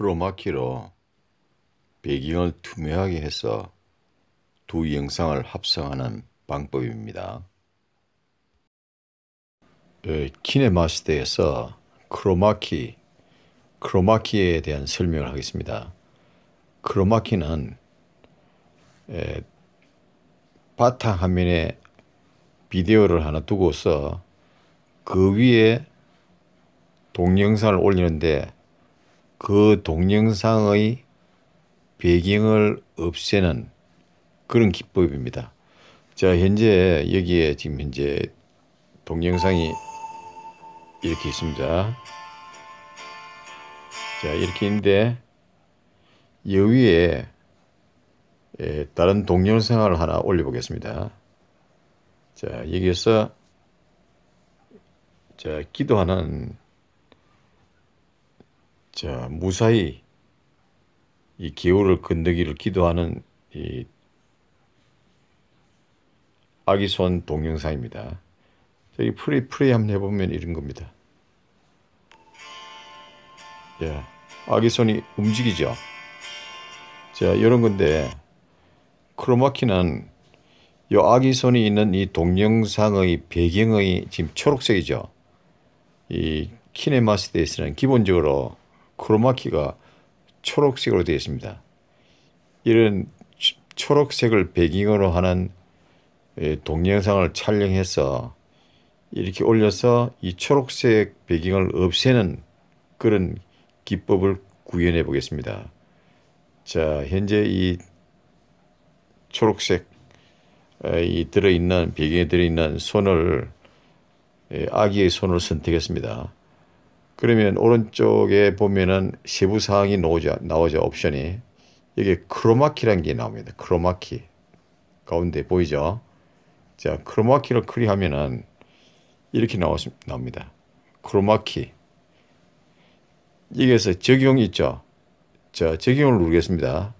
크로마키로 배경을 투명하게 해서 두 영상을 합성하는 방법입니다. 어, 키네마시터에서 크로마키, 크로마키에 대한 설명을 하겠습니다. 크로마키는 어, 바탕 화면에 비디오를 하나 두고서 그 위에 동영상을 올리는데 그 동영상의 배경을 없애는 그런 기법입니다. 자, 현재 여기에 지금 현재 동영상이 이렇게 있습니다. 자, 이렇게 있는데 여기에 예, 다른 동영상을 하나 올려보겠습니다. 자, 여기에서 자, 기도하는 자, 무사히 이 개울을 건너기를 기도하는 이 아기손 동영상입니다. 저기 프리 프리 한번 해보면 이런 겁니다. 예, 아기손이 움직이죠. 자, 이런 건데 크로마키는 요 아기손이 있는 이 동영상의 배경의 지금 초록색이죠. 이 키네마스테이스는 기본적으로 크로마키가 초록색으로 되어 있습니다. 이런 초록색을 배경으로 하는 예, 동영상을 촬영해서 이렇게 올려서 이 초록색 배경을 없애는 그런 기법을 구현해 보겠습니다. 자, 현재 이 초록색 이 들어있는 배경에 들어있는 손을 아기의 손을 선택했습니다. 그러면 오른쪽에 보면은 세부 사항이 나오죠. 나오죠. 옵션이. 여기 크로마키라는 게 나옵니다. 크로마키. 가운데 보이죠? 자, 크로마키를 클릭하면은 이렇게 나오시 나옵니다. 크로마키. 여기에서 적용 이 있죠? 자, 적용을 누르겠습니다.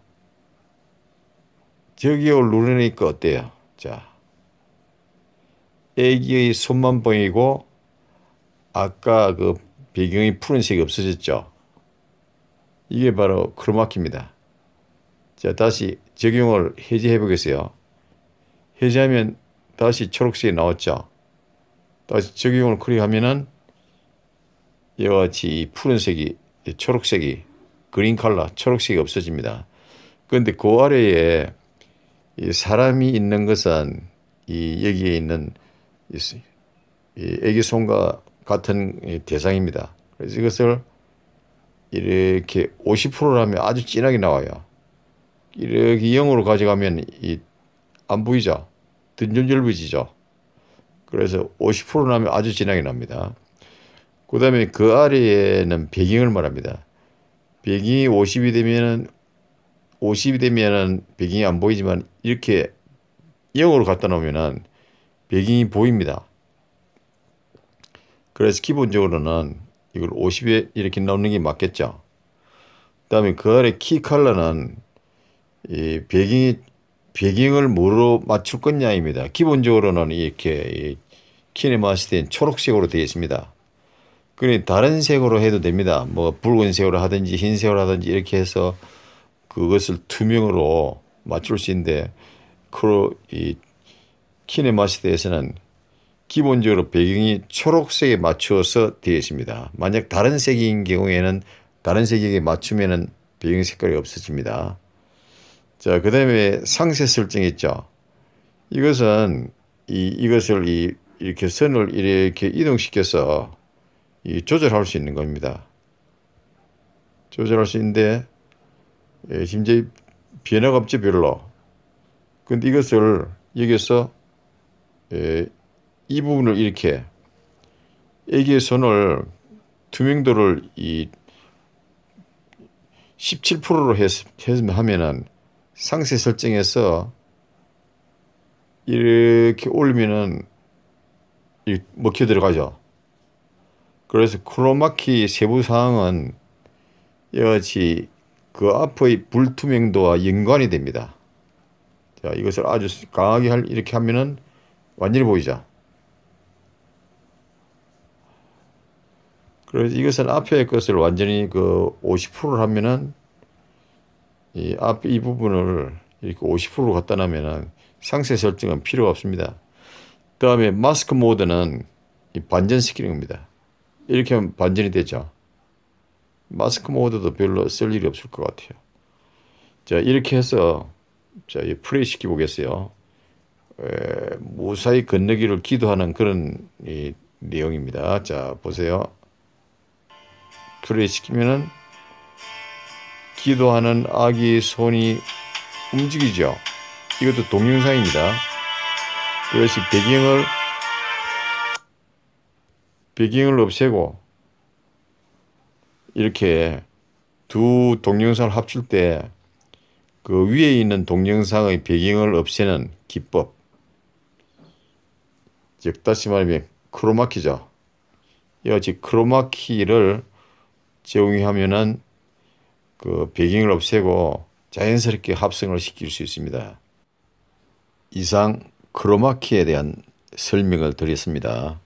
적용을 누르니까 어때요? 자, 애기의 손만 보이고 아까 그 배경이 푸른색이 없어졌죠. 이게 바로 크로마키입니다. 자 다시 적용을 해제해 보겠어요. 해제하면 다시 초록색이 나왔죠. 다시 적용을 클릭하면은 이와 같이 푸른색이 초록색이 그린 컬러 초록색이 없어집니다. 그런데 그 아래에 사람이 있는 것은 이 여기에 있는 이 애기 손과 같은 예, 대상입니다. 그래서 이것을 이렇게 50%라면 아주 진하게 나와요. 이렇게 0으로 가져가면 이안 보이죠? 든전절부지죠? 그래서 50%라면 아주 진하게 납니다. 그 다음에 그 아래에는 배경을 말합니다. 배경이 50이 되면은 50이 되면은 배경이 안 보이지만 이렇게 0으로 갖다 놓으면은 배경이 보입니다. 그래서 기본적으로는 이걸 50에 이렇게 나오는 게 맞겠죠. 그 다음에 그 아래 키 컬러는 이 배경이, 배경을 뭐로 맞출 거냐입니다. 기본적으로는 이렇게 이 키네마시된 초록색으로 되어 있습니다. 그래 다른 색으로 해도 됩니다. 뭐 붉은색으로 하든지 흰색으로 하든지 이렇게 해서 그것을 투명으로 맞출 수 있는데 크로 이 키네마시대에서는 기본적으로 배경이 초록색에 맞추어서 되어 있습니다. 만약 다른 색인 경우에는 다른 색에 맞추면 배경 색깔이 없어집니다. 자, 그 다음에 상세 설정 있죠. 이것은 이, 이것을 이, 이렇게 선을 이렇게 이동시켜서 이 조절할 수 있는 겁니다. 조절할 수 있는데, 예, 심지어 변화가 없죠, 별로. 근데 이것을 여기서 예, 이 부분을 이렇게 애기의 손을 투명도를 이 17%로 하면은 상세 설정에서 이렇게 올리면은 먹혀 들어가죠. 그래서 크로마키 세부 사항은 여지그 앞의 불투명도와 연관이 됩니다. 자, 이것을 아주 강하게 할, 이렇게 하면은 완전히 보이죠. 그래서 이것은 앞에 것을 완전히 그 50%를 하면은 이 앞 이 부분을 이렇게 50%로 갖다 놓으면은 상세 설정은 필요 없습니다. 다음에 마스크 모드는 반전시키는 겁니다. 이렇게 하면 반전이 되죠. 마스크 모드도 별로 쓸 일이 없을 것 같아요. 자 이렇게 해서 자 프레이 시켜 보겠어요. 무사히 건너기를 기도하는 그런 이 내용입니다. 자 보세요. 불회시키면은 기도하는 아기의 손이 움직이죠. 이것도 동영상입니다. 그것이 배경을 배경을 없애고 이렇게 두 동영상을 합칠 때 그 위에 있는 동영상의 배경을 없애는 기법 즉 다시 말하면 크로마키죠. 이 크로마키를 제공이 하면은 그 배경을 없애고 자연스럽게 합성을 시킬 수 있습니다. 이상 크로마키에 대한 설명을 드렸습니다.